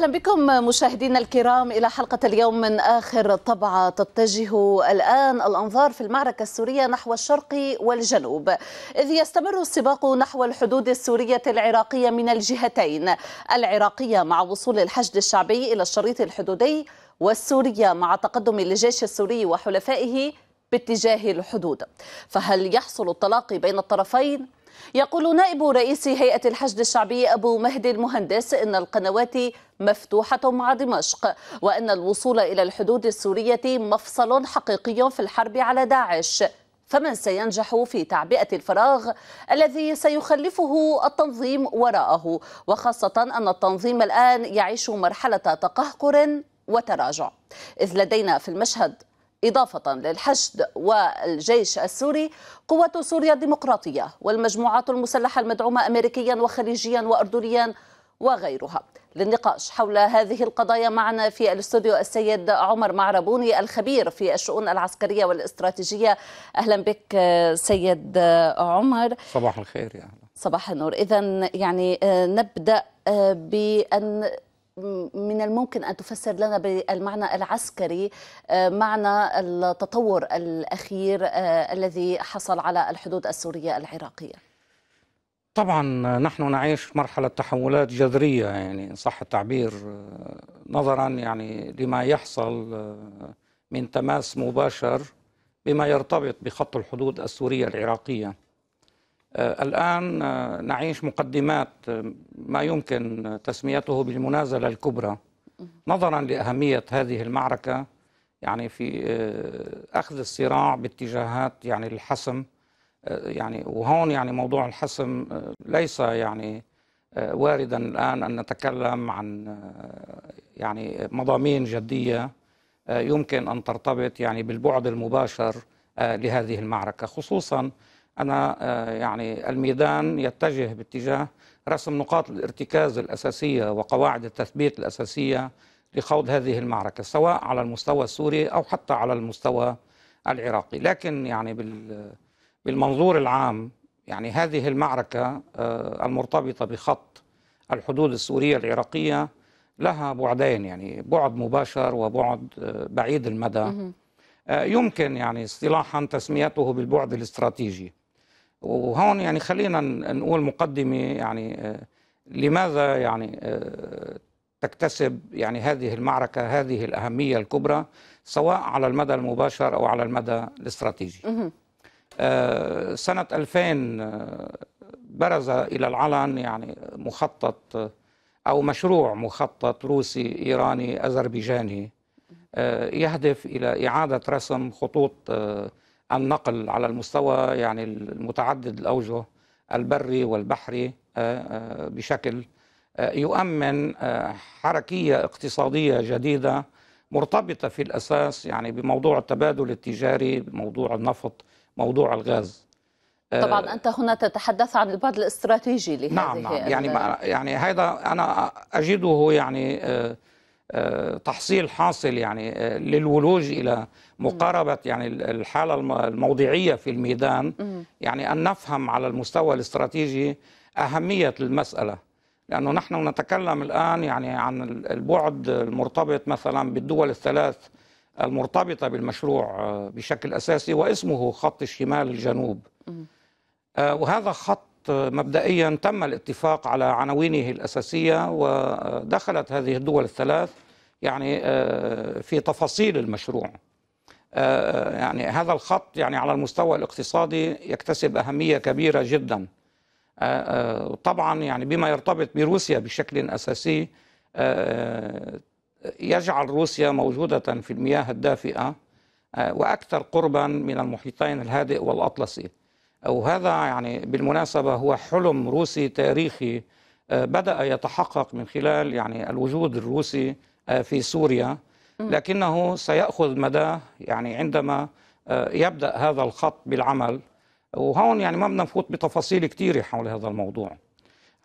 أهلا بكم مشاهدينا الكرام إلى حلقة اليوم من آخر طبعة تتجه الآن الأنظار في المعركة السورية نحو الشرق والجنوب إذ يستمر السباق نحو الحدود السورية العراقية من الجهتين العراقية مع وصول الحشد الشعبي إلى الشريط الحدودي والسورية مع تقدم الجيش السوري وحلفائه باتجاه الحدود فهل يحصل التلاقي بين الطرفين يقول نائب رئيس هيئة الحشد الشعبي أبو مهدي المهندس إن القنوات مفتوحة مع دمشق وأن الوصول إلى الحدود السورية مفصل حقيقي في الحرب على داعش فمن سينجح في تعبئة الفراغ الذي سيخلفه التنظيم وراءه وخاصة أن التنظيم الآن يعيش مرحلة تقهقر وتراجع إذ لدينا في المشهد إضافة للحشد والجيش السوري قوة سوريا الديمقراطية والمجموعات المسلحة المدعومة أمريكيا وخليجيا وأردنيا وغيرها للنقاش حول هذه القضايا معنا في الاستوديو السيد عمر معربوني الخبير في الشؤون العسكرية والاستراتيجية أهلا بك سيد عمر صباح الخير يا أهلا صباح النور إذا يعني آه، نبدأ آه، بأن من الممكن أن تفسر لنا بالمعنى العسكري آه، معنى التطور الأخير آه، الذي حصل على الحدود السورية العراقية طبعا نحن نعيش مرحلة تحولات جذرية يعني صح التعبير آه، نظرا يعني لما يحصل من تماس مباشر بما يرتبط بخط الحدود السورية العراقية آه، الآن آه، نعيش مقدمات آه، ما يمكن تسميته بالمنازلة الكبرى نظرا لأهمية هذه المعركة يعني في أخذ الصراع باتجاهات يعني الحسم يعني وهون يعني موضوع الحسم ليس يعني واردا الآن أن نتكلم عن يعني مضامين جدية يمكن أن ترتبط يعني بالبعد المباشر لهذه المعركة خصوصا أنا آه، يعني الميدان يتجه باتجاه رسم نقاط الارتكاز الأساسية وقواعد التثبيت الأساسية لخوض هذه المعركة سواء على المستوى السوري أو حتى على المستوى العراقي لكن يعني بالمنظور العام يعني هذه المعركة آه، المرتبطة بخط الحدود السورية العراقية لها بعدين يعني بعد مباشر وبعد آه، بعيد المدى يمكن يعني اصطلاحا تسميته بالبعد الاستراتيجي وهون يعني خلينا نقول مقدمه يعني آه، لماذا يعني آه، تكتسب يعني هذه المعركه هذه الاهميه الكبرى سواء على المدى المباشر او على المدى الاستراتيجي. آه، سنه 2000 برز الى العلن يعني مخطط او مشروع مخطط روسي ايراني اذربيجاني يهدف الى اعاده رسم خطوط النقل على المستوى يعني المتعدد الأوجه البري والبحري آه، آه، بشكل آه، يؤمن حركية اقتصادية جديدة مرتبطة في الأساس يعني بموضوع التبادل التجاري بموضوع النفط موضوع الغاز طبعا أنت هنا تتحدث عن البعد الاستراتيجي لهذه نعم, نعم. يعني يعني هذا أنا أجده يعني آه، تحصيل حاصل يعني آه، للولوج الى مقاربه يعني الحاله الموضعيه في الميدان يعني ان نفهم على المستوى الاستراتيجي اهميه المساله لانه نحن نتكلم الان يعني عن البعد المرتبط مثلا بالدول الثلاث المرتبطه بالمشروع آه، بشكل اساسي واسمه خط الشمال الجنوب وهذا خط مبدئيا تم الاتفاق على عناوينه الأساسية ودخلت هذه الدول الثلاث يعني آه، في تفاصيل المشروع آه، آه، يعني هذا الخط يعني على المستوى الاقتصادي يكتسب أهمية كبيرة جدا طبعا يعني بما يرتبط بروسيا بشكل أساسي يجعل روسيا موجودة في المياه الدافئة وأكثر قربا من المحيطين الهادئ والأطلسي أو هذا يعني بالمناسبة هو حلم روسي تاريخي آه، بدأ يتحقق من خلال يعني الوجود الروسي آه، في سوريا لكنه سيأخذ مداه يعني عندما آه، يبدأ هذا الخط بالعمل وهون يعني ما بدنا نفوت بتفاصيل كثيرة حول هذا الموضوع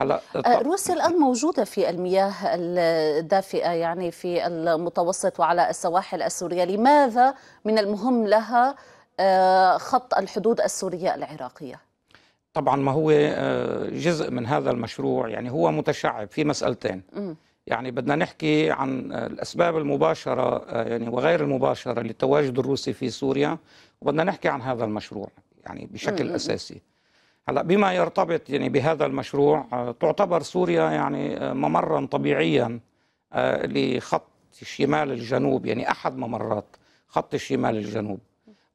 هلا روسيا الان موجوده في المياه الدافئه يعني في المتوسط وعلى السواحل السوريه، لماذا من المهم لها آه، خط الحدود السورية العراقية طبعا ما هو آه، جزء من هذا المشروع يعني هو متشعب في مسألتين يعني بدنا نحكي عن الأسباب المباشرة آه، يعني وغير المباشرة للتواجد الروسي في سوريا وبدنا نحكي عن هذا المشروع يعني بشكل أساسي هلا بما يرتبط يعني بهذا المشروع تعتبر سوريا يعني ممرا طبيعيا لخط الشمال الجنوب يعني أحد ممرات خط الشمال الجنوب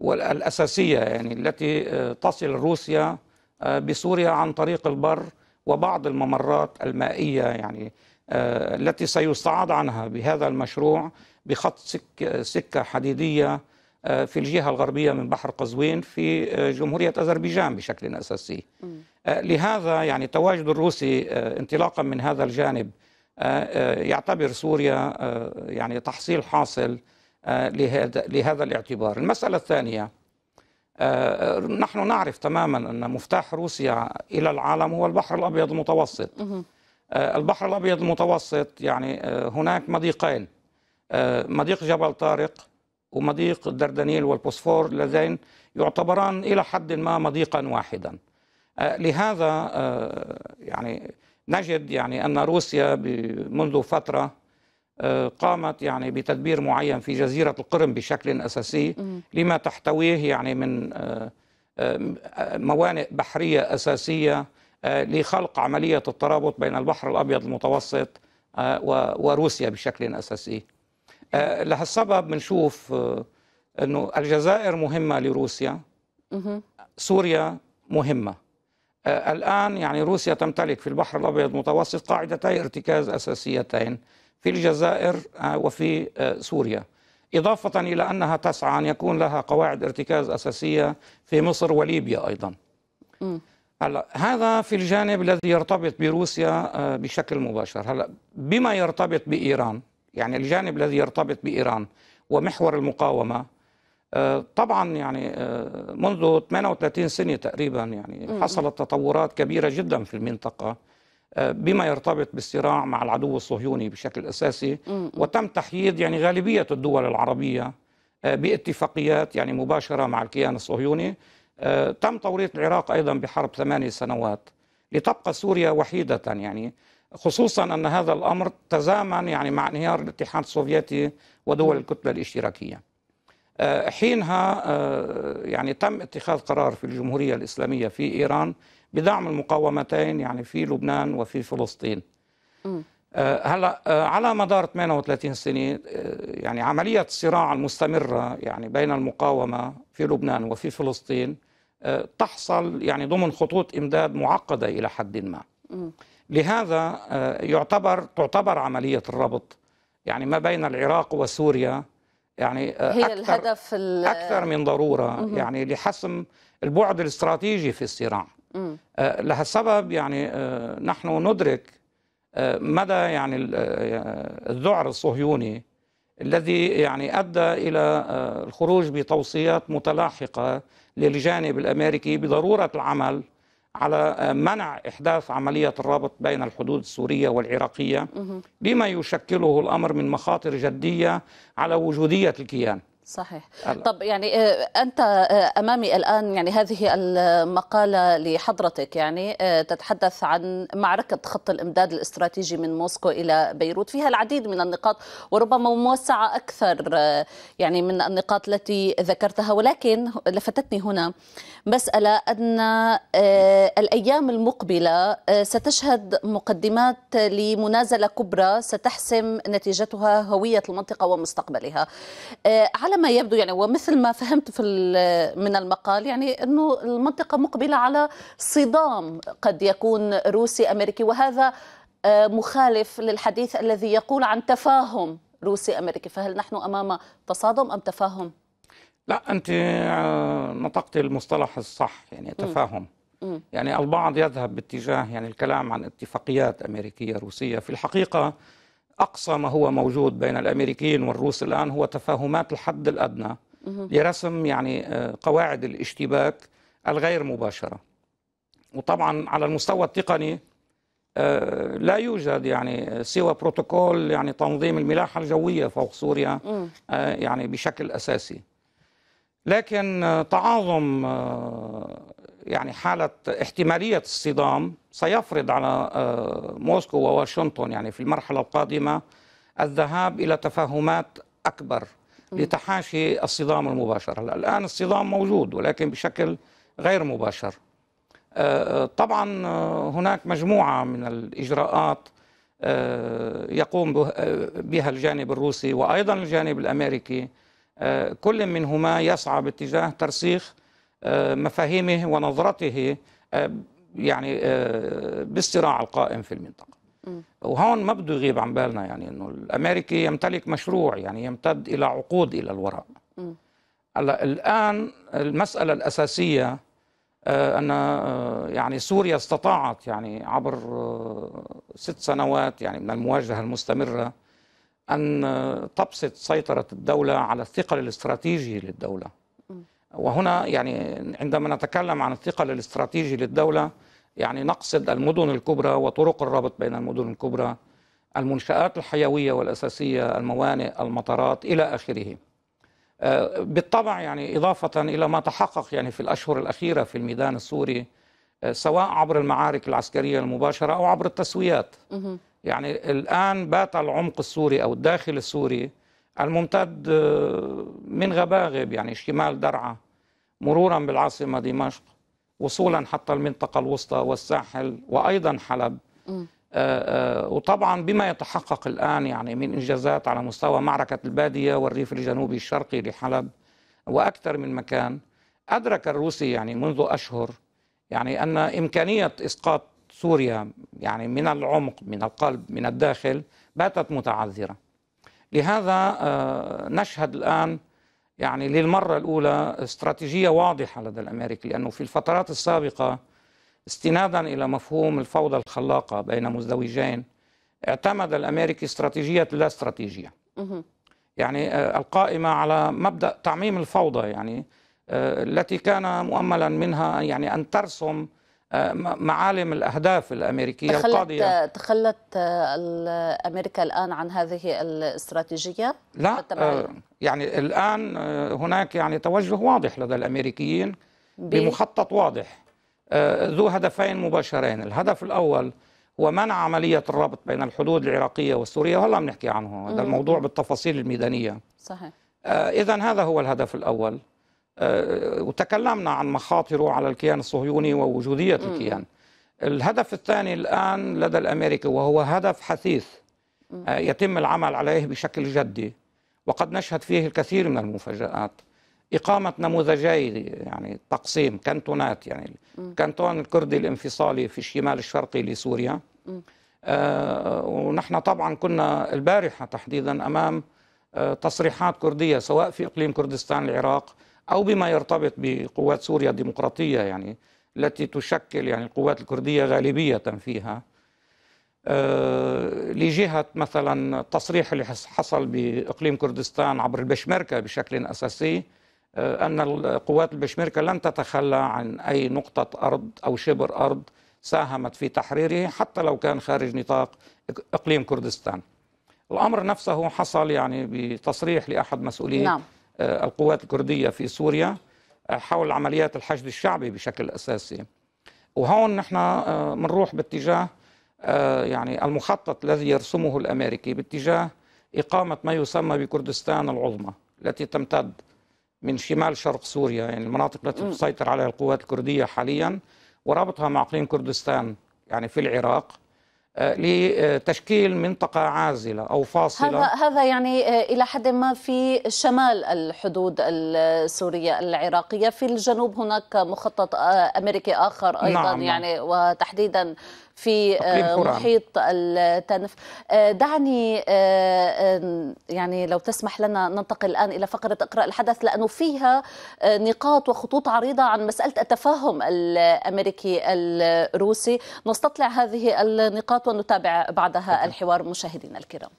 والأساسية يعني التي آه، تصل روسيا آه، بسوريا عن طريق البر وبعض الممرات المائية يعني آه، التي سيستعاد عنها بهذا المشروع بخط سك سكة حديدية في الجهة الغربية من بحر قزوين في جمهورية أذربيجان بشكل أساسي لهذا يعني التواجد الروسي انطلاقا من هذا الجانب يعتبر سوريا يعني تحصيل حاصل آه، لهذا لهذا الاعتبار المسألة الثانية آه، نحن نعرف تماما أن مفتاح روسيا إلى العالم هو البحر الأبيض المتوسط آه، البحر الأبيض المتوسط يعني هناك مضيقين مضيق جبل طارق ومضيق الدردنيل والبوسفور اللذين يعتبران إلى حد ما مضيقا واحدا لهذا يعني نجد يعني أن روسيا منذ فترة قامت يعني بتدبير معين في جزيرة القرم بشكل أساسي لما تحتويه يعني من آه، آه، موانئ بحرية أساسية آه، لخلق عملية الترابط بين البحر الأبيض المتوسط وروسيا بشكل أساسي لهالسبب بنشوف أنه الجزائر مهمة لروسيا سوريا مهمة الآن يعني روسيا تمتلك في البحر الأبيض المتوسط قاعدتي ارتكاز أساسيتين في الجزائر آه، وفي آه، سوريا إضافة إلى أنها تسعى أن يكون لها قواعد ارتكاز أساسية في مصر وليبيا أيضا هلا هذا في الجانب الذي يرتبط بروسيا آه، بشكل مباشر هلا بما يرتبط بإيران يعني الجانب الذي يرتبط بإيران ومحور المقاومة طبعا يعني منذ 38 سنة تقريبا يعني حصلت تطورات كبيرة جدا في المنطقة آه، بما يرتبط بالصراع مع العدو الصهيوني بشكل اساسي وتم تحييد يعني غالبيه الدول العربيه آه، باتفاقيات يعني مباشره مع الكيان الصهيوني آه، تم توريط العراق ايضا بحرب ثماني سنوات لتبقى سوريا وحيده يعني خصوصا ان هذا الامر تزامن يعني مع انهيار الاتحاد السوفيتي ودول الكتله الاشتراكيه. حينها يعني تم اتخاذ قرار في الجمهوريه الاسلاميه في ايران بدعم المقاومتين يعني في لبنان وفي فلسطين آه، هلا آه، على مدار 38 سنه آه، يعني عمليه الصراع المستمره يعني بين المقاومه في لبنان وفي فلسطين تحصل يعني ضمن خطوط امداد معقده الى حد ما لهذا يعتبر تعتبر عمليه الربط يعني ما بين العراق وسوريا يعني هي أكثر الهدف اكثر من ضروره يعني لحسم البعد الاستراتيجي في الصراع آه، لهالسبب يعني آه، نحن ندرك آه، مدى يعني الذعر الصهيوني الذي يعني ادى الى الخروج بتوصيات متلاحقه للجانب الامريكي بضروره العمل على منع احداث عمليه الرابط بين الحدود السوريه والعراقيه لما يشكله الامر من مخاطر جديه على وجوديه الكيان صحيح طب يعني آه، أنت آه، أمامي الآن يعني هذه المقالة لحضرتك يعني آه، تتحدث عن معركة خط الإمداد الاستراتيجي من موسكو إلى بيروت فيها العديد من النقاط وربما موسعة أكثر يعني من النقاط التي ذكرتها ولكن لفتتني هنا مسألة أن الأيام المقبلة ستشهد مقدمات لمنازلة كبرى ستحسم نتيجتها هوية المنطقة ومستقبلها على على ما يبدو يعني ومثل ما فهمت في من المقال يعني انه المنطقه مقبله على صدام قد يكون روسي امريكي وهذا آه، مخالف للحديث الذي يقول عن تفاهم روسي امريكي فهل نحن امام تصادم ام تفاهم لا انت آه، نطقت المصطلح الصح يعني تفاهم يعني البعض يذهب باتجاه يعني الكلام عن اتفاقيات امريكيه روسيه في الحقيقه أقصى ما هو موجود بين الأمريكيين والروس الآن هو تفاهمات الحد الأدنى لرسم يعني آه، قواعد الاشتباك الغير مباشرة وطبعا على المستوى التقني آه، لا يوجد يعني آه، سوى بروتوكول يعني تنظيم الملاحة الجوية فوق سوريا يعني بشكل أساسي لكن تعاظم يعني حالة احتمالية الصدام سيفرض على آه، موسكو وواشنطن يعني في المرحلة القادمة الذهاب إلى تفاهمات أكبر لتحاشي الصدام المباشر الآن الصدام موجود ولكن بشكل غير مباشر آه، آه، طبعا هناك مجموعة من الإجراءات يقوم بها الجانب الروسي وأيضا الجانب الأمريكي كل منهما يسعى باتجاه ترسيخ مفاهيمه ونظرته يعني آه، بالصراع القائم في المنطقه وهون ما بده يغيب عن بالنا يعني انه الامريكي يمتلك مشروع يعني يمتد الى عقود الى الوراء هلا الان المساله الاساسيه آه، ان آه، يعني سوريا استطاعت يعني عبر ست سنوات يعني من المواجهه المستمره ان تبسط سيطره الدوله على الثقل الاستراتيجي للدوله وهنا يعني عندما نتكلم عن الثقل الاستراتيجي للدولة يعني نقصد المدن الكبرى وطرق الربط بين المدن الكبرى المنشآت الحيوية والأساسية الموانئ المطارات إلى آخره آه، بالطبع يعني إضافة إلى ما تحقق يعني في الأشهر الأخيرة في الميدان السوري آه، سواء عبر المعارك العسكرية المباشرة أو عبر التسويات يعني الآن بات العمق السوري أو الداخل السوري الممتد آه، من غباغب يعني شمال درعا مرورا بالعاصمة دمشق وصولا حتى المنطقة الوسطى والساحل وأيضا حلب آه، آه، وطبعا بما يتحقق الآن يعني من إنجازات على مستوى معركة البادية والريف الجنوبي الشرقي لحلب وأكثر من مكان أدرك الروسي يعني منذ أشهر يعني أن إمكانية إسقاط سوريا يعني من العمق من القلب من الداخل باتت متعذره لهذا آه، نشهد الآن يعني للمرة الأولى استراتيجية واضحة لدى الأمريكي لأنه في الفترات السابقة استنادا إلى مفهوم الفوضى الخلاقة بين مزدوجين اعتمد الأمريكي استراتيجية لا استراتيجية يعني آه، القائمة على مبدأ تعميم الفوضى يعني آه، التي كان مؤملا منها يعني أن ترسم معالم الأهداف الأمريكية تخلت القاضية تخلت آه، أمريكا الآن عن هذه الاستراتيجية؟ لا آه، يعني الآن آه، هناك يعني توجه واضح لدى الأمريكيين بمخطط واضح ذو هدفين مباشرين الهدف الأول هو منع عملية الربط بين الحدود العراقية والسورية وهلا بنحكي عنه هذا الموضوع بالتفاصيل الميدانية صحيح إذا هذا هو الهدف الأول آه، وتكلمنا عن مخاطره على الكيان الصهيوني ووجودية الكيان الهدف الثاني الآن لدى الأمريكي وهو هدف حثيث آه، يتم العمل عليه بشكل جدي وقد نشهد فيه الكثير من المفاجآت إقامة نموذجي يعني تقسيم كانتونات يعني كانتون الكردي الانفصالي في الشمال الشرقي لسوريا آه ونحن طبعا كنا البارحة تحديدا أمام آه تصريحات كردية سواء في إقليم كردستان العراق أو بما يرتبط بقوات سوريا الديمقراطية يعني التي تشكل يعني القوات الكردية غالبية فيها آه، لجهة مثلا التصريح اللي حصل بإقليم كردستان عبر البشمركة بشكل أساسي آه، أن القوات البشمركة لن تتخلى عن أي نقطة أرض أو شبر أرض ساهمت في تحريره حتى لو كان خارج نطاق إقليم كردستان الأمر نفسه حصل يعني بتصريح لأحد مسؤولي نعم. آه، القوات الكردية في سوريا آه، حول عمليات الحشد الشعبي بشكل أساسي وهون نحن بنروح آه، باتجاه يعني المخطط الذي يرسمه الأمريكي باتجاه إقامة ما يسمى بكردستان العظمى التي تمتد من شمال شرق سوريا يعني المناطق التي تسيطر عليها القوات الكردية حاليا وربطها مع اقليم كردستان يعني في العراق آه، لتشكيل منطقة عازلة أو فاصلة هذا, هذا يعني آه، إلى حد ما في شمال الحدود السورية العراقية في الجنوب هناك مخطط آه، أمريكي آخر أيضا نعم, نعم. يعني وتحديدا في آه، محيط التنف آه، دعني آه، يعني لو تسمح لنا ننتقل الآن إلى فقرة اقرا الحدث لأنه فيها نقاط وخطوط عريضة عن مسألة التفاهم الأمريكي الروسي نستطلع هذه النقاط ونتابع بعدها الحوار مشاهدينا الكرام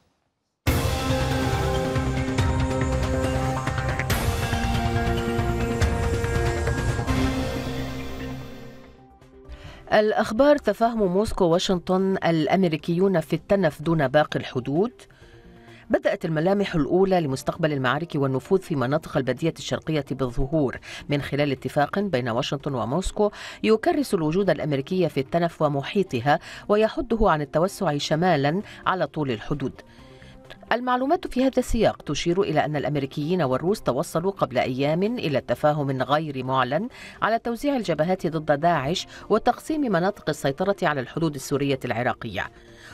الأخبار تفاهم موسكو واشنطن الأمريكيون في التنف دون باقي الحدود بدأت الملامح الأولى لمستقبل المعارك والنفوذ في مناطق البادية الشرقية بالظهور من خلال اتفاق بين واشنطن وموسكو يكرس الوجود الأمريكي في التنف ومحيطها ويحده عن التوسع شمالا على طول الحدود المعلومات في هذا السياق تشير إلى أن الأمريكيين والروس توصلوا قبل أيام إلى تفاهم غير معلن على توزيع الجبهات ضد داعش وتقسيم مناطق السيطرة على الحدود السورية العراقية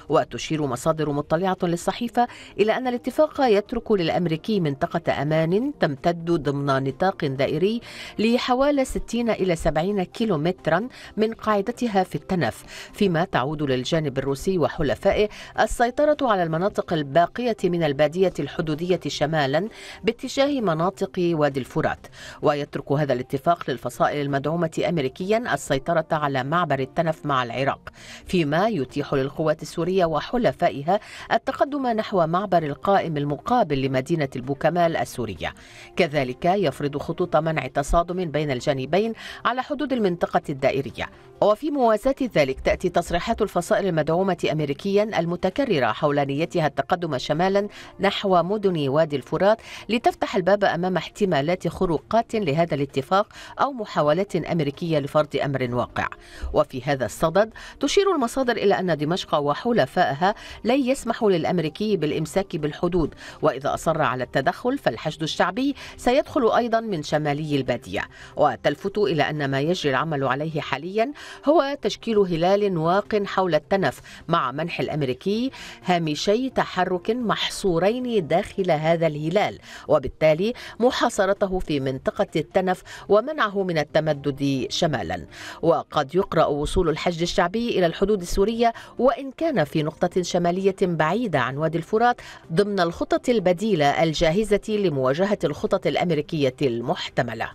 وتشير مصادر مطلعة للصحيفة إلى أن الاتفاق يترك للأمريكي منطقة أمان تمتد ضمن نطاق دائري لحوالي 60 إلى 70 كيلومترا من قاعدتها في التنف فيما تعود للجانب الروسي وحلفائه السيطرة على المناطق الباقية من البادية الحدودية شمالا باتجاه مناطق وادي الفرات ويترك هذا الاتفاق للفصائل المدعومة أمريكيا السيطرة على معبر التنف مع العراق فيما يتيح للقوات السورية السعودية وحلفائها التقدم نحو معبر القائم المقابل لمدينة البوكمال السورية كذلك يفرض خطوط منع تصادم بين الجانبين على حدود المنطقة الدائرية وفي موازاة ذلك تأتي تصريحات الفصائل المدعومة أمريكيا المتكررة حول نيتها التقدم شمالا نحو مدن وادي الفرات لتفتح الباب أمام احتمالات خروقات لهذا الاتفاق أو محاولات أمريكية لفرض أمر واقع وفي هذا الصدد تشير المصادر إلى أن دمشق وحلفائها وحلفائها لن يسمحوا للأمريكي بالإمساك بالحدود وإذا أصر على التدخل فالحشد الشعبي سيدخل أيضا من شمالي البادية وتلفت إلى أن ما يجري العمل عليه حاليا هو تشكيل هلال واق حول التنف مع منح الأمريكي هامشي تحرك محصورين داخل هذا الهلال وبالتالي محاصرته في منطقة التنف ومنعه من التمدد شمالا وقد يقرأ وصول الحشد الشعبي إلى الحدود السورية وإن كان في في نقطة شمالية بعيدة عن وادي الفرات ضمن الخطط البديلة الجاهزة لمواجهة الخطط الأمريكية المحتملة.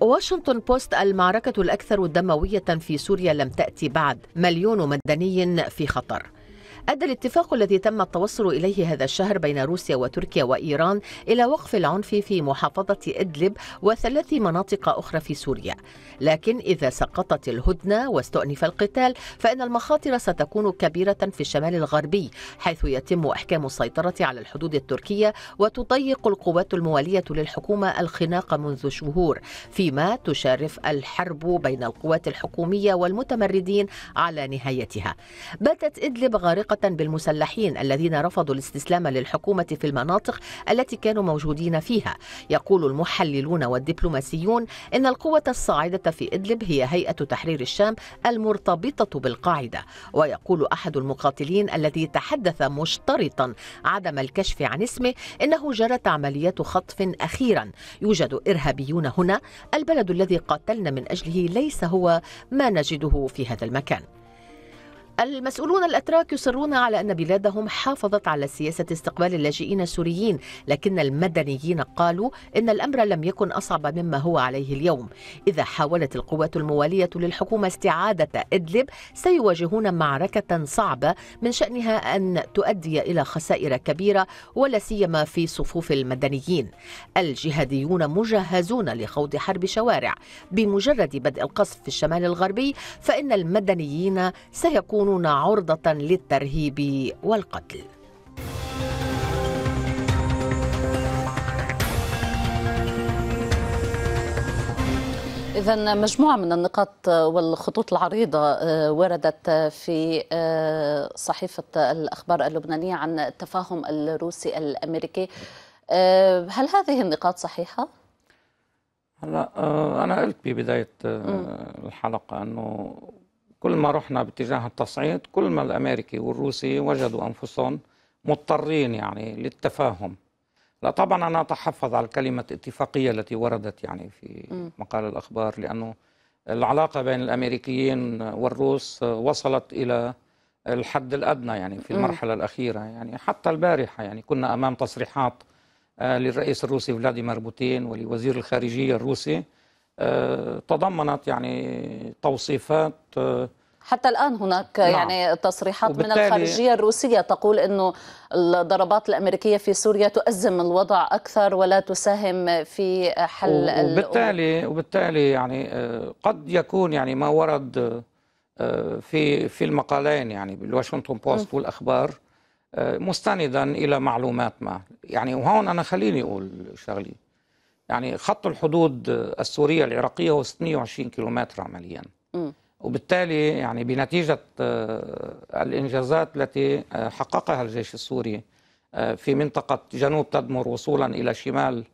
واشنطن بوست المعركة الأكثر دموية في سوريا لم تأتي بعد مليون مدني في خطر أدى الاتفاق الذي تم التوصل إليه هذا الشهر بين روسيا وتركيا وإيران إلى وقف العنف في محافظة إدلب وثلاث مناطق أخرى في سوريا لكن إذا سقطت الهدنة واستؤنف القتال فإن المخاطر ستكون كبيرة في الشمال الغربي حيث يتم إحكام السيطرة على الحدود التركية وتضيق القوات الموالية للحكومة الخناق منذ شهور فيما تشارف الحرب بين القوات الحكومية والمتمردين على نهايتها باتت إدلب غارقة بالمسلحين الذين رفضوا الاستسلام للحكومة في المناطق التي كانوا موجودين فيها يقول المحللون والدبلوماسيون إن القوة الصاعدة في إدلب هي هيئة تحرير الشام المرتبطة بالقاعدة ويقول أحد المقاتلين الذي تحدث مشترطا عدم الكشف عن اسمه إنه جرت عمليات خطف أخيرا يوجد إرهابيون هنا البلد الذي قاتلنا من أجله ليس هو ما نجده في هذا المكان المسؤولون الأتراك يصرون على أن بلادهم حافظت على سياسة استقبال اللاجئين السوريين لكن المدنيين قالوا إن الأمر لم يكن أصعب مما هو عليه اليوم إذا حاولت القوات الموالية للحكومة استعادة إدلب سيواجهون معركة صعبة من شأنها أن تؤدي إلى خسائر كبيرة ولا سيما في صفوف المدنيين الجهاديون مجهزون لخوض حرب شوارع بمجرد بدء القصف في الشمال الغربي فإن المدنيين سيكون يكونون عرضة للترهيب والقتل إذا مجموعة من النقاط والخطوط العريضة آه، وردت في آه، صحيفة الأخبار اللبنانية عن التفاهم الروسي الأمريكي آه، هل هذه النقاط صحيحة؟ هلا أنا قلت ببداية الحلقة أنه كل ما رحنا باتجاه التصعيد كل ما الامريكي والروسي وجدوا انفسهم مضطرين يعني للتفاهم لا طبعا انا اتحفظ على كلمه اتفاقيه التي وردت يعني في مقال الاخبار لانه العلاقه بين الامريكيين والروس وصلت الى الحد الادنى يعني في المرحله الاخيره يعني حتى البارحه يعني كنا امام تصريحات آه، للرئيس الروسي فلاديمير بوتين ولوزير الخارجيه الروسي تضمنت يعني توصيفات آه، حتى الان هناك نعم. يعني تصريحات من الخارجيه الروسيه تقول انه الضربات الامريكيه في سوريا تؤزم الوضع اكثر ولا تساهم في حل وبالتالي الأمور. وبالتالي يعني آه، قد يكون يعني ما ورد آه، في في المقالين يعني بالواشنطن بوست والاخبار مستندا الى معلومات ما يعني وهون انا خليني اقول شغلي يعني خط الحدود السورية العراقية هو 620 كيلومتر عمليا م. وبالتالي يعني بنتيجة آه، الإنجازات التي آه، حققها الجيش السوري آه، في منطقة جنوب تدمر وصولا إلى شمال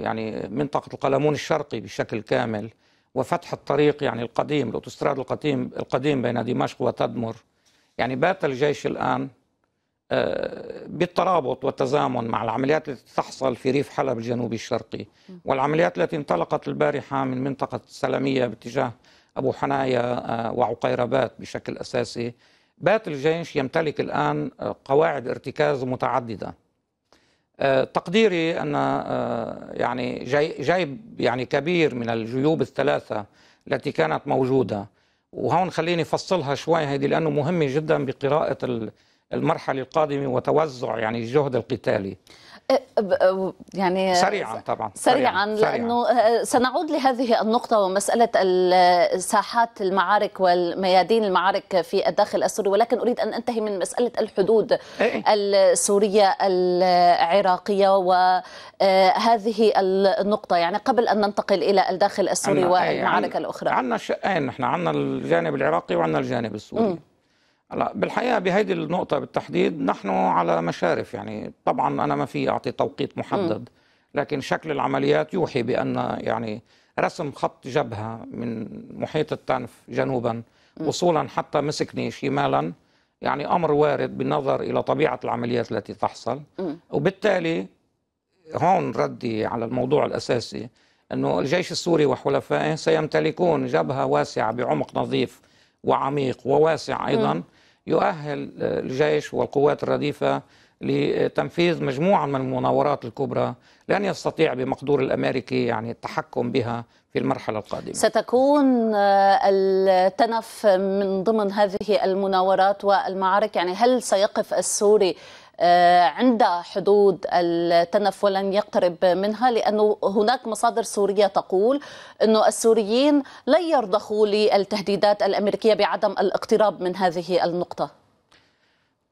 يعني منطقة القلمون الشرقي بشكل كامل وفتح الطريق يعني القديم الأوتوستراد القديم القديم بين دمشق وتدمر يعني بات الجيش الآن آه، بالترابط والتزامن مع العمليات التي تحصل في ريف حلب الجنوبي الشرقي والعمليات التي انطلقت البارحة من منطقة السلامية باتجاه أبو حنايا آه، وعقيربات بشكل أساسي بات الجيش يمتلك الآن آه، قواعد ارتكاز متعددة تقديري أن يعني جايب يعني كبير من الجيوب الثلاثة التي كانت موجودة وهون خليني أفصلها شوي هذه لأنه مهمة جدا بقراءة المرحلة القادمة وتوزع يعني الجهد القتالي أه، أه، أه، يعني سريعا طبعا سريعا, سريعاً لانه سريعاً. سنعود لهذه النقطه ومساله ساحات المعارك والميادين المعارك في الداخل السوري ولكن اريد ان انتهي من مساله الحدود إيه؟, إيه. السوريه العراقيه وهذه النقطه يعني قبل ان ننتقل الى الداخل السوري إيه، والمعارك إيه؟ الاخرى عندنا شقين نحن عندنا الجانب العراقي وعندنا الجانب السوري م. هلا بالحقيقه بهيدي النقطه بالتحديد نحن على مشارف يعني طبعا انا ما في اعطي توقيت محدد لكن شكل العمليات يوحي بان يعني رسم خط جبهه من محيط التنف جنوبا وصولا حتى مسكني شمالا يعني امر وارد بالنظر الى طبيعه العمليات التي تحصل وبالتالي هون ردي على الموضوع الاساسي انه الجيش السوري وحلفائه سيمتلكون جبهه واسعه بعمق نظيف وعميق وواسع ايضا م. يؤهل الجيش والقوات الرديفة لتنفيذ مجموعة من المناورات الكبرى لن يستطيع بمقدور الأمريكي يعني التحكم بها في المرحلة القادمة ستكون آه، التنف من ضمن هذه المناورات والمعارك يعني هل سيقف السوري آه، عند حدود التنف ولن يقترب منها لأنه هناك مصادر سورية تقول أنه السوريين لن يرضخوا للتهديدات الأمريكية بعدم الاقتراب من هذه النقطة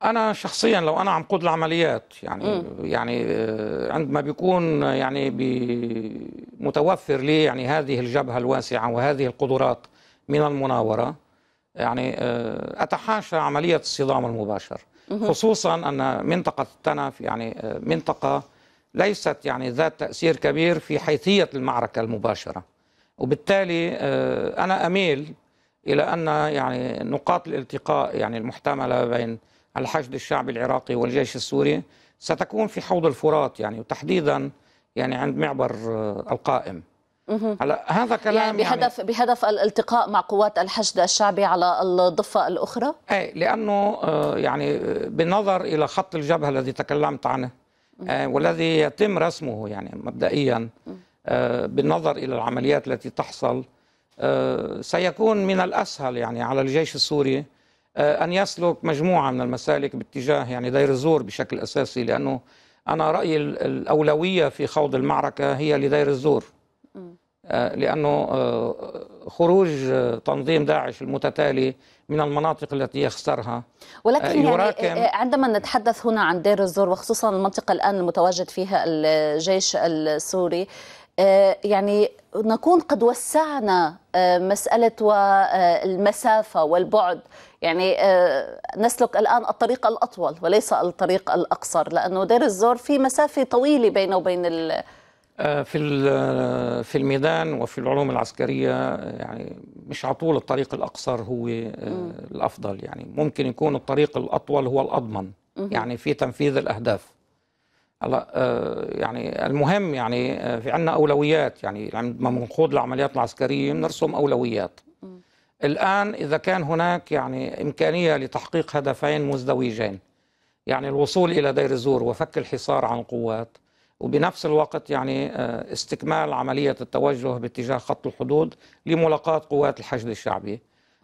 انا شخصيا لو انا عم قود العمليات يعني م. يعني آه، عندما بيكون يعني متوفر لي يعني هذه الجبهه الواسعه وهذه القدرات من المناوره يعني آه، اتحاشى عمليه الصدام المباشر خصوصا أن منطقة التنف يعني آه، منطقة ليست يعني ذات تأثير كبير في حيثية المعركة المباشرة وبالتالي آه، أنا أميل إلى أن يعني نقاط الالتقاء يعني المحتملة بين الحشد الشعبي العراقي والجيش السوري ستكون في حوض الفرات يعني وتحديدا يعني عند معبر آه، القائم هلا هذا كلام يعني, يعني بهدف يعني بهدف الالتقاء مع قوات الحشد الشعبي على الضفه الاخرى؟ اي لانه آه، يعني آه، بالنظر الى خط الجبهه الذي تكلمت عنه آه، والذي يتم رسمه يعني مبدئيا بالنظر الى العمليات التي تحصل سيكون من الاسهل يعني على الجيش السوري ان يسلك مجموعه من المسالك باتجاه يعني دير الزور بشكل اساسي لانه انا رايي الاولويه في خوض المعركه هي لدير الزور آه، لأنه آه، خروج آه، تنظيم داعش المتتالي من المناطق التي يخسرها ولكن يعني عندما نتحدث هنا عن دير الزور وخصوصا المنطقة الآن المتواجد فيها الجيش السوري يعني نكون قد وسعنا مسألة والمسافة والبعد يعني نسلك الآن الطريق الأطول وليس الطريق الأقصر لأنه دير الزور في مسافة طويلة بينه وبين آه، في آه، في الميدان وفي العلوم العسكريه يعني مش على طول الطريق الاقصر هو آه، الافضل يعني ممكن يكون الطريق الاطول هو الاضمن يعني في تنفيذ الاهداف هلا يعني المهم يعني في عندنا اولويات يعني عندما بنخوض العمليات العسكريه بنرسم اولويات الان اذا كان هناك يعني امكانيه لتحقيق هدفين مزدوجين يعني الوصول الى دير الزور وفك الحصار عن القوات وبنفس الوقت يعني آه، استكمال عملية التوجه باتجاه خط الحدود لملاقاة قوات الحشد الشعبي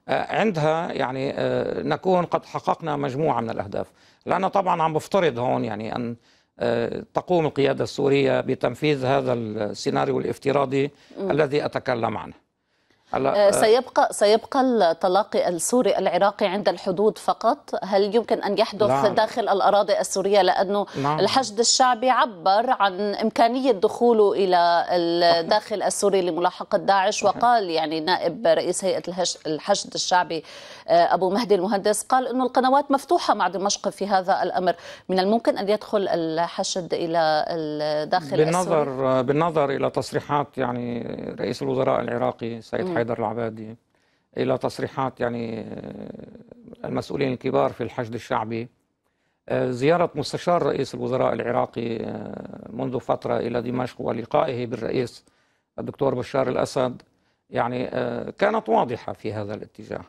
آه، عندها يعني آه، نكون قد حققنا مجموعة من الأهداف لأنا طبعا عم بفترض هون يعني أن تقوم القيادة السورية بتنفيذ هذا السيناريو الافتراضي م. الذي أتكلم عنه آه، سيبقى سيبقى التلاقي السوري العراقي عند الحدود فقط هل يمكن ان يحدث نعم. داخل الاراضي السوريه لانه نعم. الحشد الشعبي عبر عن امكانيه دخوله الى الداخل السوري لملاحقه داعش وقال يعني نائب رئيس هيئه الحشد الشعبي آه، ابو مهدي المهندس قال انه القنوات مفتوحه مع دمشق في هذا الامر من الممكن ان يدخل الحشد الى الداخل بالنظر السوري بالنظر بالنظر الى تصريحات يعني رئيس الوزراء العراقي سيد حيدر العبادي إلى تصريحات يعني آه، المسؤولين الكبار في الحشد الشعبي آه، زيارة مستشار رئيس الوزراء العراقي آه، منذ فترة إلى دمشق ولقائه بالرئيس الدكتور بشار الأسد يعني كانت واضحة في هذا الاتجاه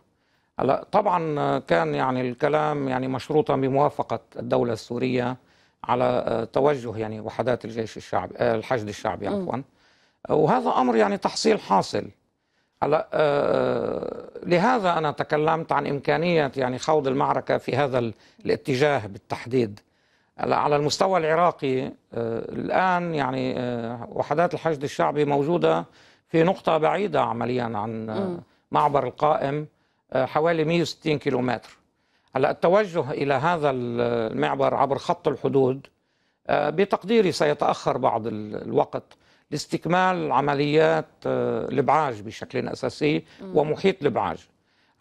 هلا طبعا كان يعني الكلام يعني مشروطا بموافقة الدولة السورية على توجه يعني وحدات الجيش الشعبي الحشد الشعبي عفوا وهذا أمر يعني تحصيل حاصل هلا آه، آه، لهذا انا تكلمت عن امكانيه يعني خوض المعركه في هذا الاتجاه بالتحديد هلا على المستوى العراقي آه، الان يعني وحدات الحشد الشعبي موجوده في نقطه بعيده عمليا عن معبر القائم حوالي 160 كيلومتر هلا التوجه الى هذا المعبر عبر خط الحدود بتقديري سيتاخر بعض الوقت لاستكمال عمليات آه، الابعاج بشكل اساسي ومحيط الابعاج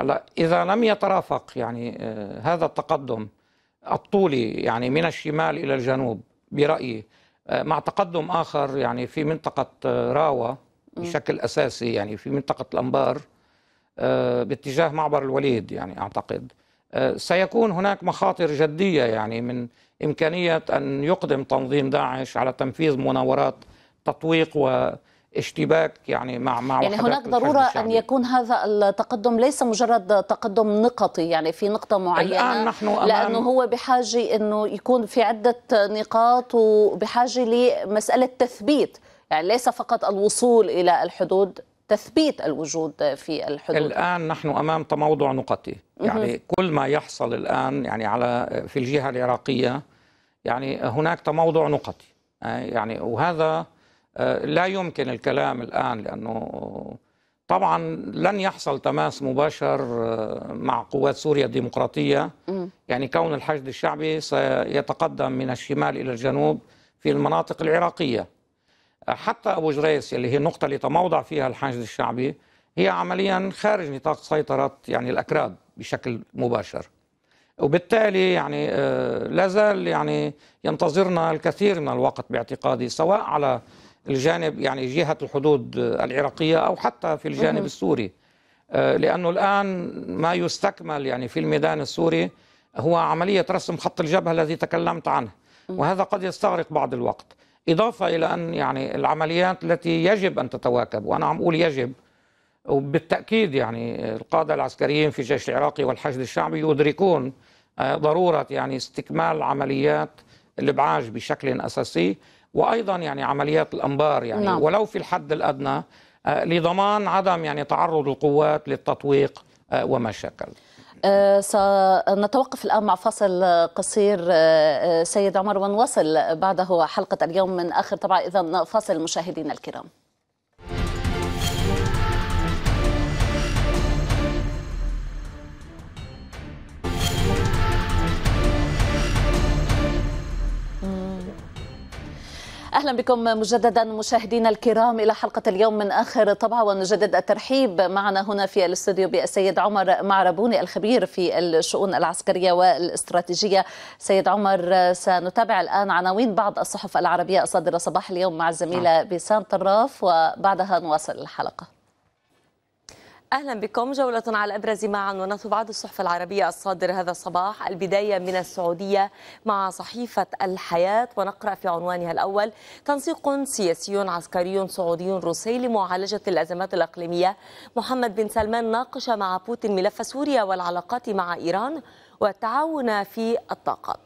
هلا اذا لم يترافق يعني آه، هذا التقدم الطولي يعني من الشمال الى الجنوب برايي آه، مع تقدم اخر يعني في منطقه راوه بشكل اساسي يعني في منطقه الانبار باتجاه معبر الوليد يعني اعتقد سيكون هناك مخاطر جديه يعني من امكانيه ان يقدم تنظيم داعش على تنفيذ مناورات تطويق واشتباك يعني مع مع يعني هناك ضروره ان يكون هذا التقدم ليس مجرد تقدم نقطي يعني في نقطه معينه الآن نحن أمام لانه هو بحاجه انه يكون في عده نقاط وبحاجه لمساله تثبيت يعني ليس فقط الوصول الى الحدود تثبيت الوجود في الحدود الآن نحن أمام تموضع نقطي يعني كل ما يحصل الآن يعني على في الجهة العراقية يعني هناك تموضع نقطي يعني, يعني وهذا آه، لا يمكن الكلام الآن لأنه طبعا لن يحصل تماس مباشر آه، مع قوات سوريا الديمقراطية يعني كون الحشد الشعبي سيتقدم من الشمال إلى الجنوب في المناطق العراقية آه، حتى أبو جريس اللي هي النقطة اللي تموضع فيها الحشد الشعبي هي عمليا خارج نطاق سيطرة يعني الأكراد بشكل مباشر وبالتالي يعني لا زال يعني ينتظرنا الكثير من الوقت باعتقادي سواء على الجانب يعني جهة الحدود العراقية أو حتى في الجانب السوري آه، لأنه الآن ما يستكمل يعني في الميدان السوري هو عملية رسم خط الجبهة الذي تكلمت عنه وهذا قد يستغرق بعض الوقت إضافة إلى أن يعني العمليات التي يجب أن تتواكب وأنا عم أقول يجب وبالتأكيد يعني القادة العسكريين في الجيش العراقي والحشد الشعبي يدركون آه، ضرورة يعني استكمال عمليات الإبعاج بشكل أساسي وايضا يعني عمليات الانبار يعني نعم. ولو في الحد الادنى آه، لضمان عدم يعني تعرض القوات للتطويق آه، وما شكل آه، سنتوقف الآن مع فصل قصير سيد عمر ونواصل بعده حلقة اليوم من آخر طبعا إذا فاصل مشاهدينا الكرام اهلا بكم مجددا مشاهدينا الكرام الى حلقه اليوم من اخر طبعه ونجدد الترحيب معنا هنا في الاستوديو بالسيد عمر معربوني الخبير في الشؤون العسكريه والاستراتيجيه. سيد عمر سنتابع الان عناوين بعض الصحف العربيه الصادره صباح اليوم مع الزميله نعم. بسان طراف وبعدها نواصل الحلقه. أهلا بكم جولة على أبرز ما عنونته بعض الصحف العربية الصادر هذا الصباح البداية من السعودية مع صحيفة الحياة ونقرأ في عنوانها الأول تنسيق سياسي عسكري سعودي روسي لمعالجة الأزمات الإقليمية محمد بن سلمان ناقش مع بوتين ملف سوريا والعلاقات مع إيران والتعاون في الطاقة